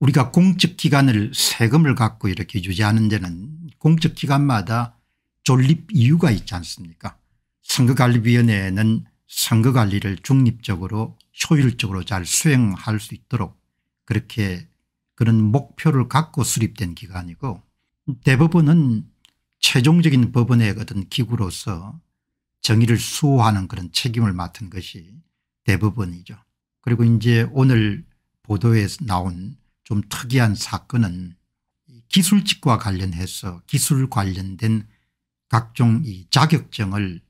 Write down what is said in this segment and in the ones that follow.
우리가 공적기관을 세금을 갖고 이렇게 유지하는 데는 공적기관마다 존립 이유가 있지 않습니까 선거관리위원회는 선거관리를 중립적으로 효율적으로 잘 수행할 수 있도록 그렇게 그런 목표를 갖고 수립된 기관이고 대법원은 최종적인 법원의 어떤 기구로서 정의를 수호하는 그런 책임을 맡은 것이 대법원이죠. 그리고 이제 오늘 보도에 나온 좀 특이한 사건은 기술직과 관련해서 기술 관련된 각종 이 자격증을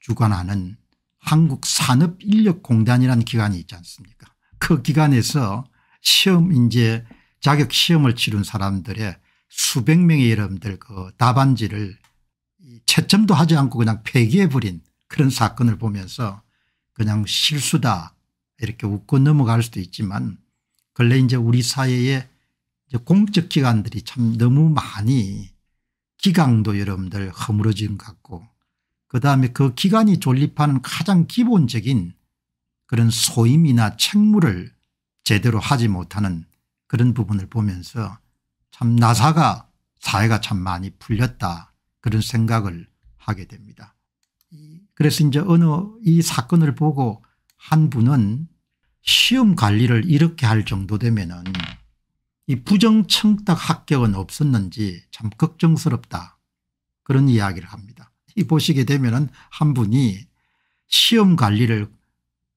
주관하는 한국산업인력공단이라는 기관이 있지 않습니까 그 기관에서 시험 이제 자격시험을 치른 사람들의 수백 명의 여러분들 그 답안지를 채점도 하지 않고 그냥 폐기해버린 그런 사건을 보면서 그냥 실수다 이렇게 웃고 넘어갈 수도 있지만 근래 이제 우리 사회에 이제 공적 기관들이 참 너무 많이 기강도 여러분들 허물어진 것 같고 그다음에 그 기관이 존립하는 가장 기본적인 그런 소임이나 책무를 제대로 하지 못하는 그런 부분을 보면서 참 나사가 사회가 참 많이 풀렸다 그런 생각을 하게 됩니다. 그래서 이제 어느 이 사건을 보고 한 분은 시험 관리를 이렇게 할 정도 되면은 이 부정청탁 합격은 없었는지 참 걱정스럽다 그런 이야기를 합니다. 이 보시게 되면은 한 분이 시험 관리를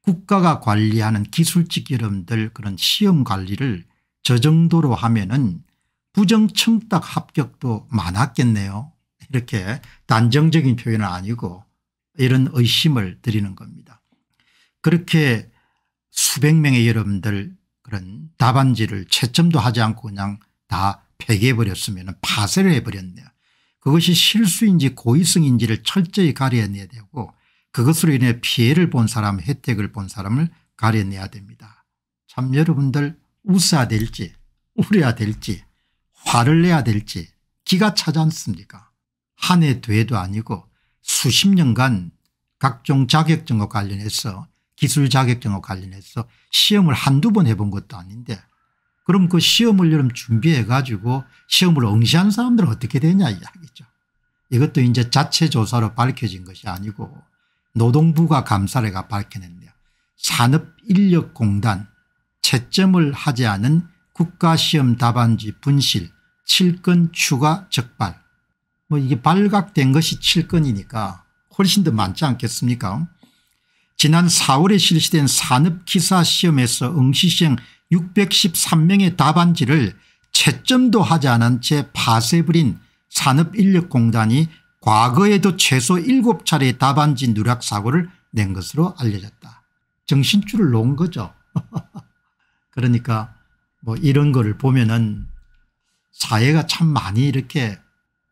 국가가 관리하는 기술직 여러분들 그런 시험 관리를 저 정도로 하면은 부정청탁 합격도 많았겠네요. 이렇게 단정적인 표현은 아니고 이런 의심을 드리는 겁니다. 그렇게 수백 명의 여러분들 그런 답안지를 채점도 하지 않고 그냥 다 폐기해버렸으면 파쇄를 해버렸네요. 그것이 실수인지 고의성인지를 철저히 가려내야 되고 그것으로 인해 피해를 본 사람 혜택을 본 사람을 가려내야 됩니다. 참 여러분들 웃어야 될지 울어야 될지 화를 내야 될지 기가 차지 않습니까 한해 뒤에도 아니고 수십 년간 각종 자격증과 관련해서 기술 자격증과 관련해서 시험을 한두 번 해본 것도 아닌데 그럼 그 시험을 여름 준비해 가지고 시험을 응시한 사람들은 어떻게 되냐 이야기죠. 이것도 이제 자체 조사로 밝혀진 것이 아니고 노동부가 감사례 밝혀낸대요. 산업인력공단 채점을 하지 않은 국가시험 답안지 분실 7건 추가 적발 뭐 이게 발각된 것이 7건이니까 훨씬 더 많지 않겠습니까 지난 4월에 실시된 산업기사 시험에서 응시생 613명의 답안지를 채점도 하지 않은 채 파쇄부린 산업인력공단이 과거에도 최소 7차례 답안지 누락 사고를 낸 것으로 알려졌다. 정신줄을 놓은 거죠. 그러니까 뭐 이런 거를 보면은 사회가 참 많이 이렇게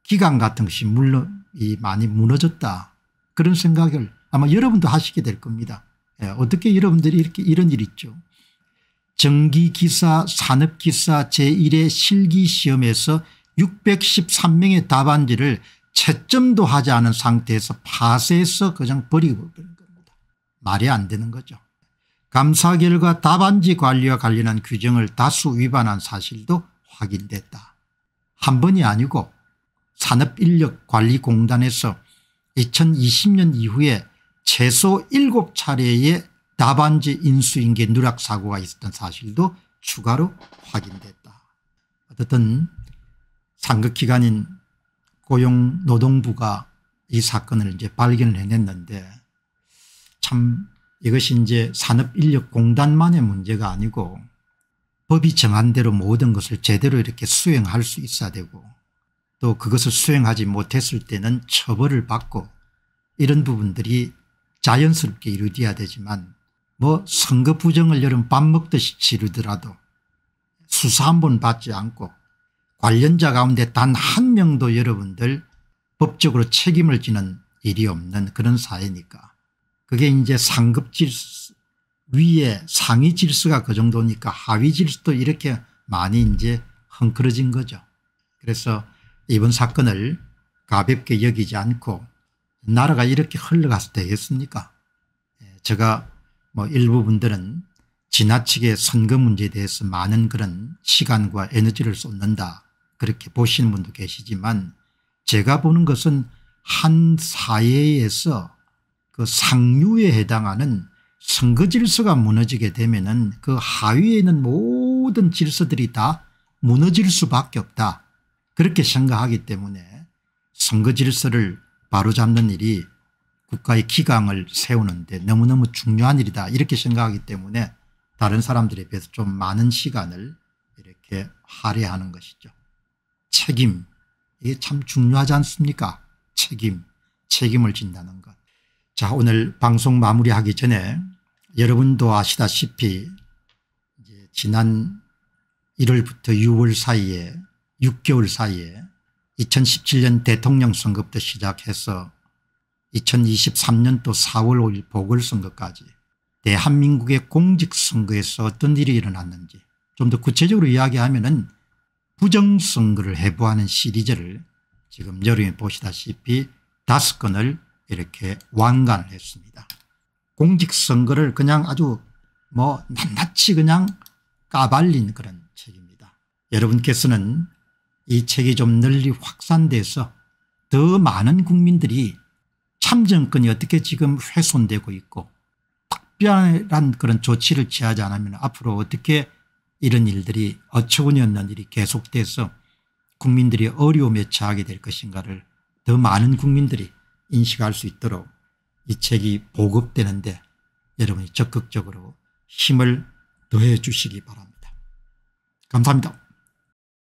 기강 같은 것이 물론 이 많이 무너졌다. 그런 생각을 아마 여러분도 하시게 될 겁니다. 예, 어떻게 여러분들이 이렇게 이런 일 있죠. 전기기사 산업기사 제1의 실기시험에서 613명의 답안지를 채점도 하지 않은 상태에서 파쇄해서 그냥 버리고 버린 겁니다. 말이 안 되는 거죠. 감사 결과 답안지 관리와 관련한 규정을 다수 위반한 사실도 확인됐다. 한 번이 아니고 산업인력관리공단에서 2020년 이후에 최소 7차례의 답반지 인수인계 누락 사고가 있었던 사실도 추가로 확인됐다. 어쨌든 상급기관인 고용노동부가 이 사건을 이제 발견을 해냈는데 참 이것이 이제 산업인력공단만의 문제가 아니고 법이 정한 대로 모든 것을 제대로 이렇게 수행할 수 있어야 되고 또 그것을 수행하지 못했을 때는 처벌을 받고 이런 부분들이 자연스럽게 이루어야 되지만 뭐 선거 부정을 여름 밥 먹듯이 치르더라도 수사 한 번 받지 않고 관련자 가운데 단 한 명도 여러분들 법적으로 책임을 지는 일이 없는 그런 사회니까 그게 이제 상급 질서 위에 상위 질서가 그 정도니까 하위 질서도 이렇게 많이 이제 헝클어진 거죠. 그래서 이번 사건을 가볍게 여기지 않고 나라가 이렇게 흘러가서 되겠습니까? 예, 제가 뭐 일부분들은 지나치게 선거 문제에 대해서 많은 그런 시간과 에너지를 쏟는다 그렇게 보시는 분도 계시지만 제가 보는 것은 한 사회에서 그 상류에 해당하는 선거 질서가 무너지게 되면은 그 하위에 있는 모든 질서들이 다 무너질 수밖에 없다 그렇게 생각하기 때문에 선거 질서를 바로잡는 일이 국가의 기강을 세우는데 너무너무 중요한 일이다 이렇게 생각하기 때문에 다른 사람들에 비해서 좀 많은 시간을 이렇게 할애하는 것이죠. 책임 이게 참 중요하지 않습니까 책임 책임을 진다는 것. 자 오늘 방송 마무리하기 전에 여러분도 아시다시피 지난 1월부터 6월 사이에 6개월 사이에 2017년 대통령 선거부터 시작해서 2023년도 4월 5일 보궐선거까지 대한민국의 공직선거에서 어떤 일이 일어났는지 좀 더 구체적으로 이야기하면 은 부정선거를 해부하는 시리즈를 지금 여름에 보시다시피 다섯 건을 이렇게 완간을 했습니다. 공직선거를 그냥 아주 뭐 낱낱이 그냥 까발린 그런 책입니다. 여러분께서는 이 책이 좀 널리 확산돼서 더 많은 국민들이 참정권이 어떻게 지금 훼손되고 있고 특별한 그런 조치를 취하지 않으면 앞으로 어떻게 이런 일들이 어처구니 없는 일이 계속돼서 국민들이 어려움에 처하게 될 것인가를 더 많은 국민들이 인식할 수 있도록 이 책이 보급되는데 여러분이 적극적으로 힘을 더해 주시기 바랍니다. 감사합니다.